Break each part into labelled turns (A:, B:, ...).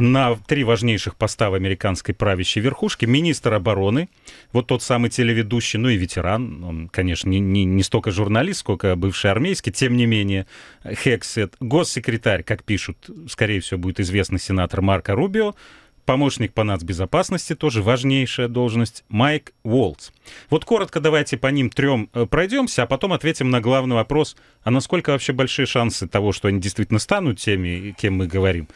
A: на три важнейших поста в американской правящей верхушке. Министр обороны, вот тот самый телеведущий, ну и ветеран, он, конечно, не, не, не столько журналист, сколько бывший армейский, тем не менее, Хексет. Госсекретарь, как пишут, скорее всего, будет известный сенатор Марко Рубио, помощник по нацбезопасности, тоже важнейшая должность, Майк Уолтс. Вот коротко давайте по ним трем э, пройдемся, а потом ответим на главный вопрос, а насколько вообще большие шансы того, что они действительно станут теми, кем мы говорим.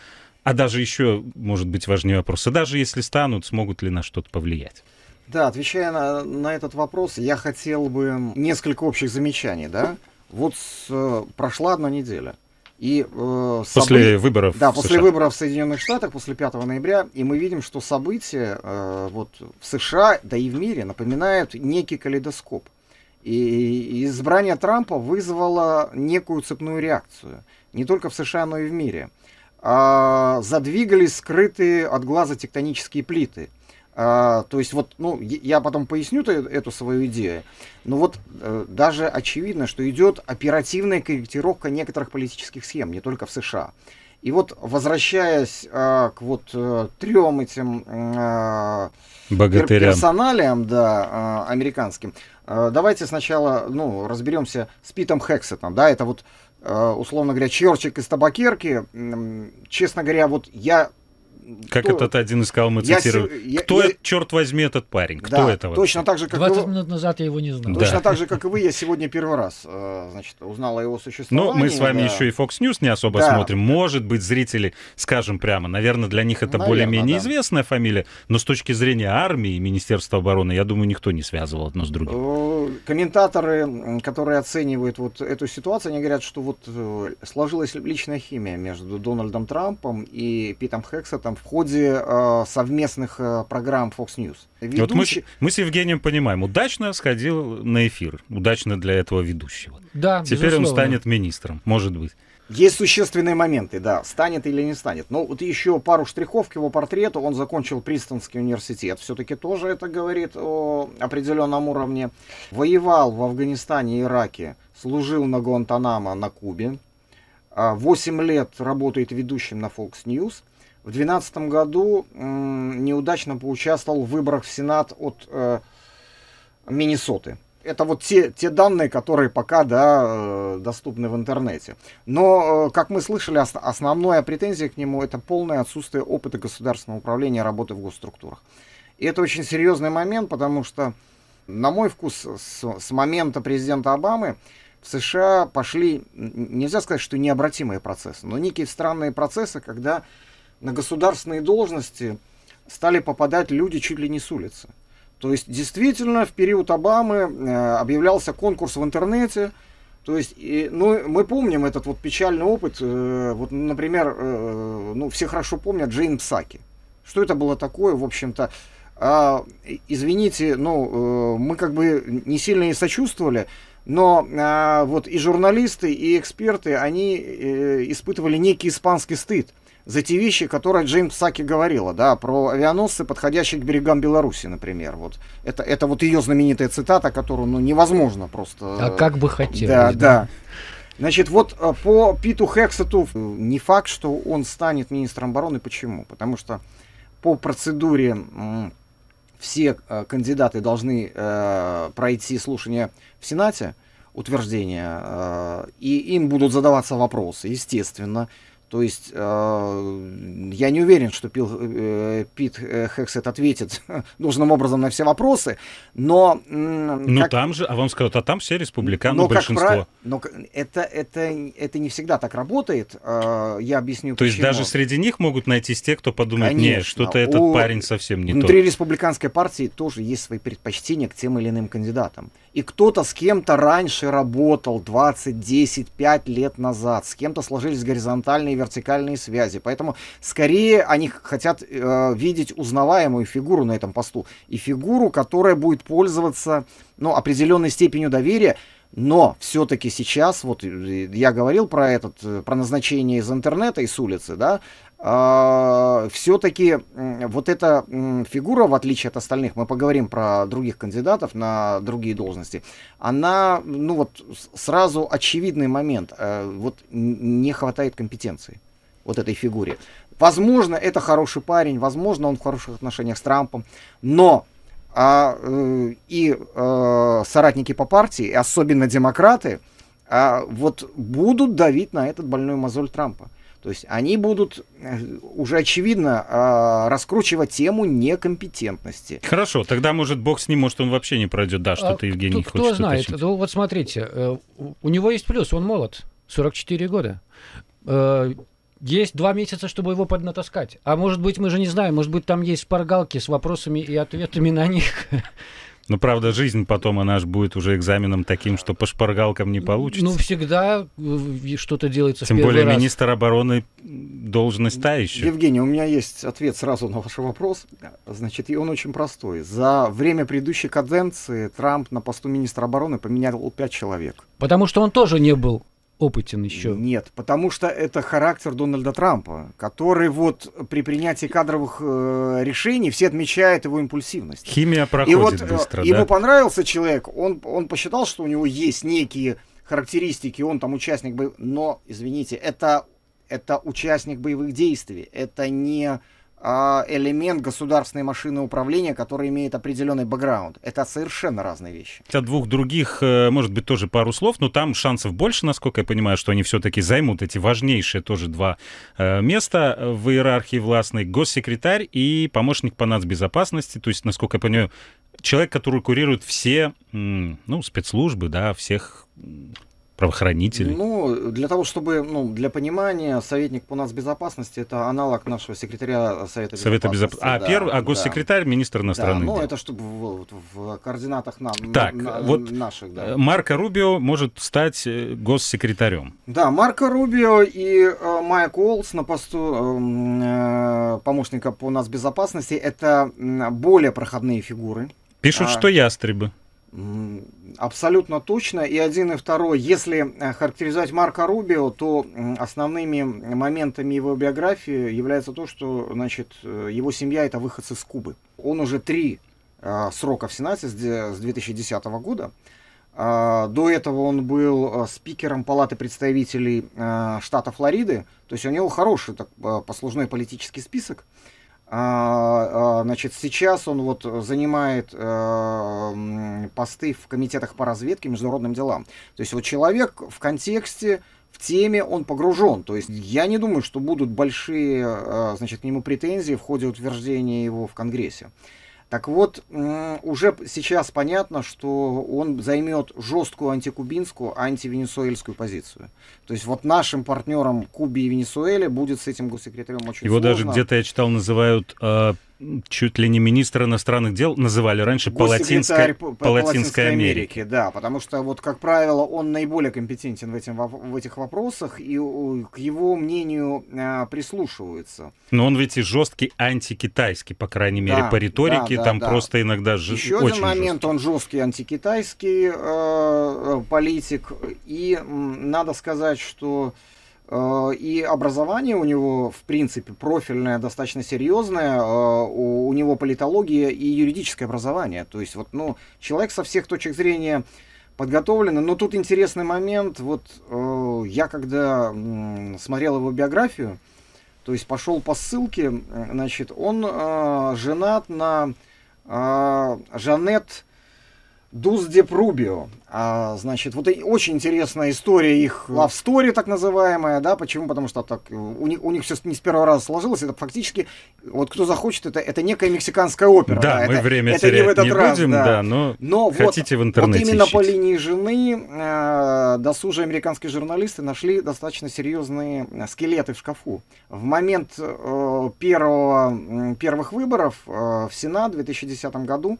A: А даже еще, может быть, важнее вопрос. А даже если станут, смогут ли на что-то повлиять?
B: Да, отвечая на, на этот вопрос, я хотел бы несколько общих замечаний, да. Вот с, э, прошла одна неделя. И, э, после собы... выборов. Да, после США. выборов в Соединенных Штатах, после 5 ноября, и мы видим, что события э, вот, в США, да и в мире, напоминают некий калейдоскоп. И избрание Трампа вызвало некую цепную реакцию. Не только в США, но и в мире. А, задвигались скрытые от глаза тектонические плиты. А, то есть вот, ну, я потом поясню эту свою идею, но вот э, даже очевидно, что идет оперативная корректировка некоторых политических схем, не только в США. И вот возвращаясь э, к вот э, трем этим э, персоналиям, да, э, американским, э, давайте сначала, ну, разберемся с Питом Хексетом, да, это вот Э, условно говоря, черчик из табакерки, честно говоря, вот я
A: как кто... этот один искал мы цитируем. Я... Кто, я... черт возьми, этот парень? Кто да, это Точно
B: так же, как 20 его... минут назад я его не знал. Да. Точно так же, как и вы, я сегодня первый раз э, значит, узнал о его ну, существовании. Но мы с вами да. еще и Fox
A: News не особо да. смотрим. Может быть, зрители, скажем прямо, наверное, для них это более-менее да. известная фамилия, но с точки зрения армии и Министерства обороны, я думаю, никто не связывал одно с
B: другим. Комментаторы, которые оценивают вот эту ситуацию, они говорят, что вот э, сложилась личная химия между Дональдом Трампом и Питом Хексетом в ходе э, совместных э, программ Fox News. Ведущий... Вот мы,
A: мы с Евгением понимаем, удачно сходил на эфир, удачно для этого ведущего. Да, Теперь безусловно. он станет министром, может быть.
B: Есть существенные моменты, да, станет или не станет. Но вот еще пару штрихов к его портрету. Он закончил Принстонский университет, все-таки тоже это говорит о определенном уровне. Воевал в Афганистане и Ираке, служил на Гуантанамо на Кубе. А восемь лет работает ведущим на Fox News. В 2012 году неудачно поучаствовал в выборах в Сенат от э, Миннесоты. Это вот те, те данные, которые пока да, э, доступны в интернете. Но, э, как мы слышали, основная претензия к нему это полное отсутствие опыта государственного управления работы в госструктурах. И это очень серьезный момент, потому что, на мой вкус, с, с момента президента Обамы в США пошли, нельзя сказать, что необратимые процессы, но некие странные процессы, когда на государственные должности стали попадать люди чуть ли не с улицы. То есть действительно в период Обамы э, объявлялся конкурс в интернете. То есть, и, ну, мы помним этот вот печальный опыт. Э, вот, например, э, ну, все хорошо помнят Джейн Псаки. Что это было такое, в общем-то? А, извините, ну, мы как бы не сильно и сочувствовали, но а, вот и журналисты, и эксперты, они э, испытывали некий испанский стыд за те вещи, которые Джейн Псаки говорила, да, про авианосцы, подходящие к берегам Беларуси, например. Вот. Это, это вот ее знаменитая цитата, которую ну, невозможно просто... А как бы хотелось. Да, да. да. Значит, вот э, по Питу Хексету не факт, что он станет министром обороны. Почему? Потому что по процедуре все э, кандидаты должны э, пройти слушание в Сенате, утверждение, э, и им будут задаваться вопросы, естественно. То есть э, я не уверен, что Пил, э, Пит э, Хексет ответит должным образом на все вопросы, но... Э, ну как...
A: там же, а вам скажут, а там все республиканы но большинство. Как,
B: но это, это, это не всегда так работает, э, я объясню То почему. есть даже
A: среди них могут найтись те, кто подумает, Конечно, нет, что-то этот у... парень совсем не Внутри тот. Внутри
B: республиканской партии тоже есть свои предпочтения к тем или иным кандидатам и кто-то с кем-то раньше работал 20, 10, 5 лет назад, с кем-то сложились горизонтальные и вертикальные связи. Поэтому скорее они хотят э, видеть узнаваемую фигуру на этом посту и фигуру, которая будет пользоваться ну, определенной степенью доверия. Но все-таки сейчас, вот э, я говорил про, этот, э, про назначение из интернета и с улицы, да, а, все-таки вот эта фигура, в отличие от остальных, мы поговорим про других кандидатов на другие должности, она, ну вот, сразу очевидный момент, э, вот не хватает компетенции вот этой фигуре. Возможно, это хороший парень, возможно, он в хороших отношениях с Трампом, но а, э, и а, соратники по партии, особенно демократы, а, вот будут давить на этот больной мозоль Трампа. То есть они будут э, уже очевидно э, раскручивать тему некомпетентности.
A: Хорошо, тогда может бог с ним, может он вообще не пройдет. Да, что-то а Евгений кто, хочет Кто знает? Уточнить.
B: Ну вот смотрите, э, у него есть плюс, он молод, 44 года. Есть два месяца, чтобы его поднатаскать. А может быть, мы же не знаем, может быть, там есть шпаргалки с вопросами и ответами на них. Ну,
A: правда, жизнь потом, она же будет уже экзаменом таким, что по шпаргалкам не получится. Ну,
B: всегда э, что-то делается Тем в более раз. министр
A: обороны должность та еще.
B: Евгений, у меня есть ответ сразу на ваш вопрос. Значит, и он очень простой. За время предыдущей каденции Трамп на посту министра обороны поменял пять человек. Потому что он тоже не был опытен еще. Нет, потому что это характер Дональда Трампа, который вот при принятии кадровых э, решений все отмечают его импульсивность. Химия проходит и вот, э, быстро. Э, да? Ему понравился человек, он, он посчитал, что у него есть некие характеристики, он там участник, бо... но, извините, это, это участник боевых действий, это не а, элемент государственной машины управления, который имеет определенный бэкграунд. Это совершенно разные вещи.
A: От двух других, э, может быть, тоже пару слов, но там шансов больше, насколько я понимаю, что они все-таки займут эти важнейшие тоже два э, места э, в иерархии властной. Госсекретарь и помощник по нацбезопасности, то есть, насколько я понимаю, человек, который курирует все ну, спецслужбы, да, всех Правоохранители.
B: Ну, для того, чтобы, ну, для понимания, советник по нас безопасности это аналог нашего секретаря Совета, Совета Безопасности. Безоп... А, да, первый, а госсекретарь да. министр иностранных да, ну, это чтобы в, в координатах нам, так, на, вот наших. Да.
A: Марко Рубио может стать э, госсекретарем.
B: Да, Марко Рубио и э, Майк Уолс на посту эм, э, помощника по нас безопасности это более проходные фигуры. Пишут, а, что
A: ястребы.
B: Абсолютно точно. И один, и второй. Если э, характеризовать Марка Рубио, то основными моментами его биографии является то, что значит, э, его семья – это выходцы из Кубы. Он уже три э, срока в Сенате с 2010 года. А, до этого он был спикером Палаты представителей штата Флориды, то есть у него хороший так, послужной политический список. А, а, значит, сейчас он вот занимает э, посты в комитетах по разведке, международным делам. То есть вот человек в контексте, в теме он погружен. То есть я не думаю, что будут большие, э, значит, к нему претензии в ходе утверждения его в Конгрессе. Так вот, уже сейчас понятно, что он займет жесткую антикубинскую, антивенесуэльскую позицию. То есть вот нашим партнерам Кубе и Венесуэле будет с этим госсекретарем очень Его сложно. даже где-то,
A: я читал, называют э, чуть ли не министр иностранных дел называли раньше по Латинской, по, Латинской Америке.
B: Да, потому что, вот, как правило, он наиболее компетентен в, этим, в этих вопросах, и к его мнению а, прислушиваются.
A: Но он ведь и жесткий антикитайский, по крайней мере, да, по риторике, да, да, там да. просто иногда ж... Еще очень один момент,
B: жесткий. он жесткий антикитайский э, политик, и надо сказать, что... Э, и образование у него, в принципе, профильное, достаточно серьезное. Э, у него политология и юридическое образование. То есть, вот, ну, человек со всех точек зрения подготовлены. Но тут интересный момент. Вот э, я когда смотрел его биографию, то есть пошел по ссылке, значит, он женат на э, Жанет Дус де А, значит, вот и очень интересная история их love story, так называемая, да, почему? Потому что так, э, у, них, у них все не с первого раза сложилось, это фактически, вот кто захочет, это, это некая мексиканская опера. Да, да мы это, время это терять не, в этот не раз, будем, да, да но, но хотите вот, в интернете Вот именно ищите. по линии жены э, досужие американские журналисты нашли достаточно серьезные э, скелеты в шкафу. В момент э, первого, первых выборов э, в Сенат в 2010 году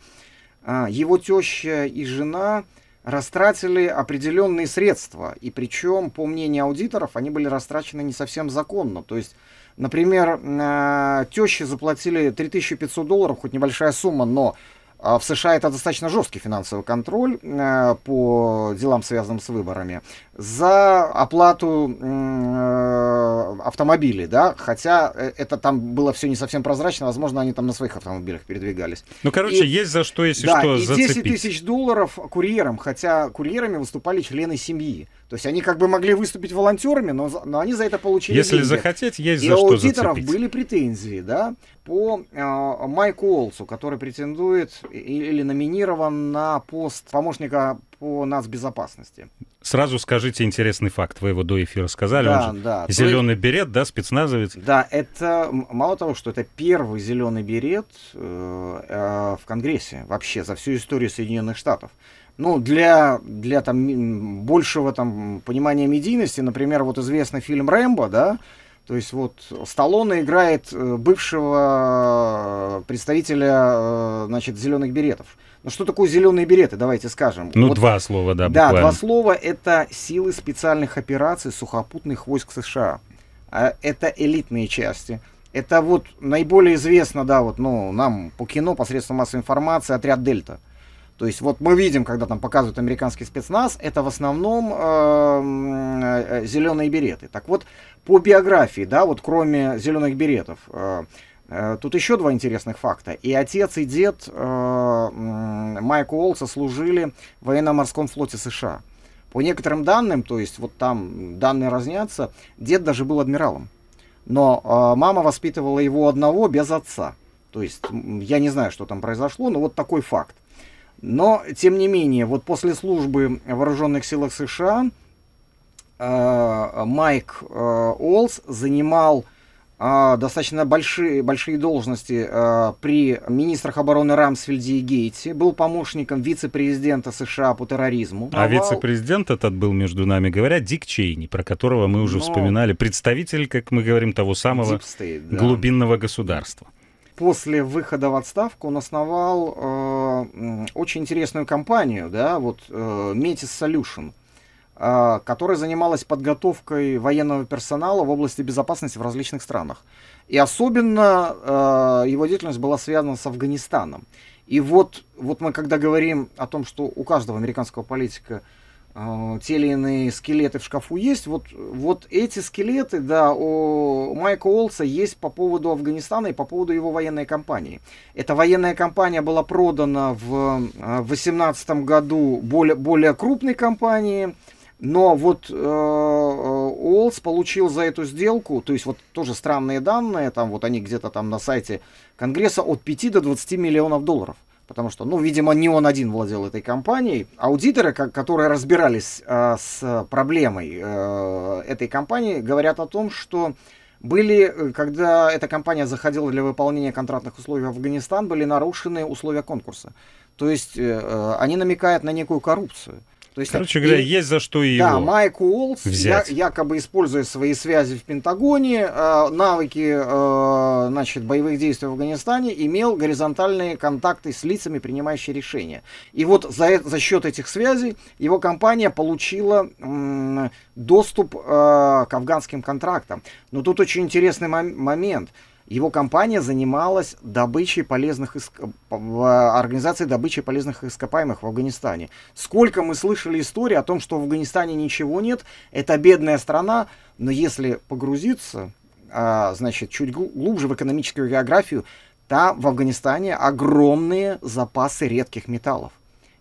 B: а, его теща и жена растратили определенные средства. И причем, по мнению аудиторов, они были растрачены не совсем законно. То есть, например, а, теще заплатили 3500 долларов, хоть небольшая сумма, но а в США это достаточно жесткий финансовый контроль э, по делам, связанным с выборами, за оплату э, автомобилей, да, хотя э, это там было все не совсем прозрачно, возможно, они там на своих автомобилях передвигались.
A: Ну, короче, и, есть за что, если да, что, и зацепить. 10 тысяч
B: долларов курьерам, хотя курьерами выступали члены семьи. То есть они как бы могли выступить волонтерами, но, но они за это получили Если деньги. захотеть, есть и за что зацепить. И аудиторов были претензии, да, по э, Майку Олсу, который претендует или номинирован на пост помощника по нас безопасности.
A: Сразу скажите интересный факт. Вы его до эфира сказали. Да, Он же да. Зеленый есть, берет, да, спецназовец.
B: Да, это мало того, что это первый зеленый берет э, э, в Конгрессе вообще за всю историю Соединенных Штатов. Ну, для, для там, большего там, понимания медийности, например, вот известный фильм «Рэмбо», да, то есть вот Сталлоне играет э, бывшего э, представителя, э, значит, зеленых беретов. Ну что такое зеленые береты, давайте скажем. Ну вот, два слова, да, буквально. Да, два слова. Это силы специальных операций сухопутных войск США. А это элитные части. Это вот наиболее известно, да, вот, ну, нам по кино посредством массовой информации отряд Дельта. То есть вот мы видим, когда там показывают американский спецназ, это в основном эм, э, э, зеленые береты. Так вот, по биографии, да, вот кроме зеленых беретов, э, тут еще два интересных факта. И отец, и дед Майка Уолса служили в военно-морском флоте США. По некоторым данным, то есть вот там данные разнятся, дед даже был адмиралом. Но э, мама воспитывала его одного без отца. То есть я не знаю, что там произошло, но вот такой факт. Но, тем не менее, вот после службы в вооруженных силах США э, Майк э, Олс занимал э, достаточно большие, большие должности при министрах обороны Рамсфельде и Гейтсе, был помощником вице-президента США по терроризму. А
A: вице-президент этот был, между нами говоря, Дик Чейни, про которого мы уже Но... вспоминали, представитель, как мы говорим, того самого State, да. глубинного государства.
B: После выхода в отставку он основал очень интересную компанию, да, вот э, Metis Solution, а, которая занималась подготовкой военного персонала в области безопасности в различных странах. И особенно э, его деятельность была связана с Афганистаном. И вот, вот мы когда говорим о том, что у каждого американского политика а, те или иные скелеты в шкафу есть. Вот, вот эти скелеты, да, у Майка Олса есть по поводу Афганистана и по поводу его военной кампании. Эта военная кампания была продана в 2018 а, году более, более крупной компании, но вот э, э Уолс получил за эту сделку, то есть вот тоже странные данные, там вот они где-то там на сайте Конгресса от 5 до 20 миллионов долларов. Потому что, ну, видимо, не он один владел этой компанией. Аудиторы, которые разбирались э, с проблемой э, этой компании, говорят о том, что были, э, когда эта компания заходила для выполнения контрактных условий в Афганистан, были нарушены условия конкурса. То есть э, э они намекают на некую коррупцию. То
A: есть, Короче говоря, и, есть за что и да, его Да,
B: Майк Уолс, взять. Я, якобы используя свои связи в Пентагоне, э, навыки э, значит, боевых действий в Афганистане, имел горизонтальные контакты с лицами, принимающими решения. И вот за, за счет этих связей его компания получила э, доступ э, к афганским контрактам. Но тут очень интересный мом- момент – его компания занималась добычей полезных иск... организацией добычи полезных ископаемых в Афганистане. Сколько мы слышали истории о том, что в Афганистане ничего нет, это бедная страна, но если погрузиться, а, значит, чуть глубже в экономическую географию, там в Афганистане огромные запасы редких металлов.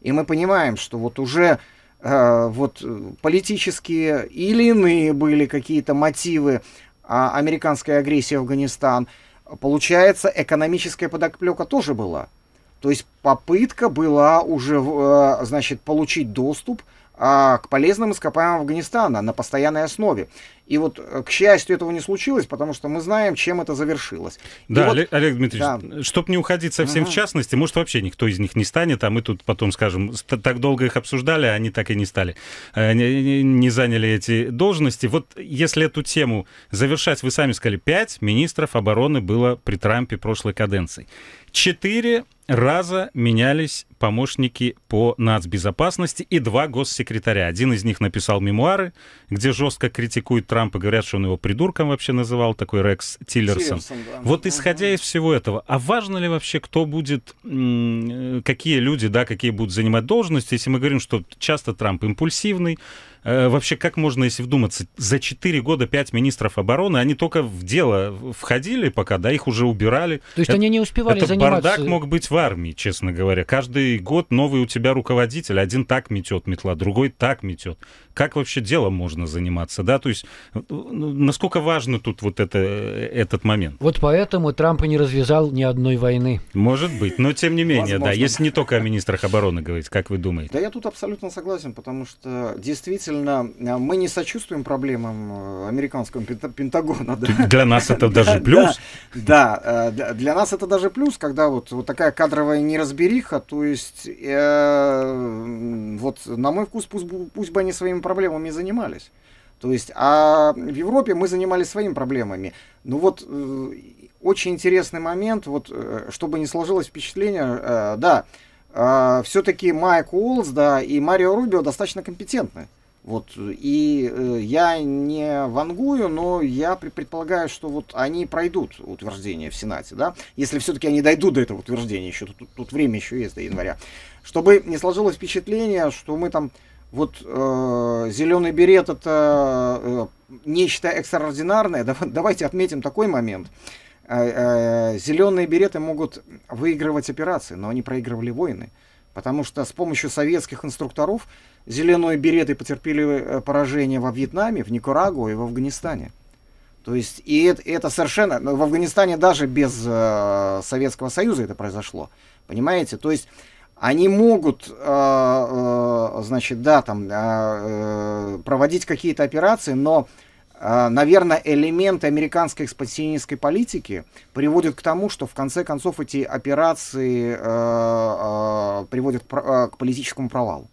B: И мы понимаем, что вот уже э, вот э, политические или иные были какие-то мотивы а американской агрессии в Афганистан, получается, экономическая подоплека тоже была. То есть попытка была уже, э, значит, получить доступ к а, к полезным ископаемым Афганистана на постоянной основе. И вот, э, к счастью, этого не случилось, потому что мы знаем, чем это завершилось. Да, и вот...
A: Олег, Дмитриевич, да. чтобы не уходить совсем угу. в частности, может, вообще никто из них не станет, а мы тут потом скажем, так долго их обсуждали, а они так и не стали, э, не, не заняли эти должности. Вот если эту тему завершать, вы сами сказали, пять министров обороны было при Трампе прошлой каденции. Четыре раза менялись помощники по нацбезопасности и два госсекретаря. Один из них написал мемуары, где жестко критикуют Трампа, говорят, что он его придурком вообще называл, такой Рекс Тиллерсон. Тиллерсон да. Вот исходя из всего этого, а важно ли вообще, кто будет, э, какие люди, да, какие будут занимать должности, если мы говорим, что часто Трамп импульсивный, Э, вообще как можно, если вдуматься, за 4 года 5 министров обороны, они только в дело входили пока, да, их уже убирали. То есть это, они не успевали это заниматься... бардак мог быть в армии, честно говоря. Каждый год новый у тебя руководитель, один так метет метла, другой так метет как вообще делом можно заниматься, да, то есть ну, насколько важно тут вот это, этот момент?
B: Вот поэтому Трамп и не развязал ни одной войны.
A: Может быть, но тем не менее, Возможно. да, если не только о министрах обороны говорить, как вы думаете?
B: Да я тут абсолютно согласен, потому что действительно а, мы не сочувствуем проблемам э, американского Пентагона. Да? Для нас это даже плюс. Да, э, для нас это даже плюс, когда вот, вот такая кадровая неразбериха, то есть э, вот на мой вкус пусть, пусть бы они своими проблемами занимались. То есть, а в Европе мы занимались своими проблемами. Ну вот, э, очень интересный момент, вот, э, чтобы не сложилось впечатление, э, да, все-таки Майк Уоллс, да, и Марио Рубио достаточно компетентны. Вот, и я не вангую, но я предполагаю, что вот они пройдут утверждение в Сенате, да, если все-таки они дойдут до этого утверждения, еще тут, тут время еще есть до января, чтобы не сложилось впечатление, что мы там вот э, зеленый берет это э, нечто экстраординарное. Давайте отметим такой момент. Э, э, зеленые береты могут выигрывать операции, но они проигрывали войны. Потому что с помощью советских инструкторов зеленые береты потерпели э, поражение во Вьетнаме, в Никарагуа и в Афганистане. То есть, и это, и это совершенно... Ну, в Афганистане даже без э, Советского Союза это произошло. Понимаете? То есть, они могут, э, э, значит, да, там, э, проводить какие-то операции, но, наверное, элементы американской экспансионистской политики приводят к тому, что, в конце концов, эти операции приводят к политическому провалу.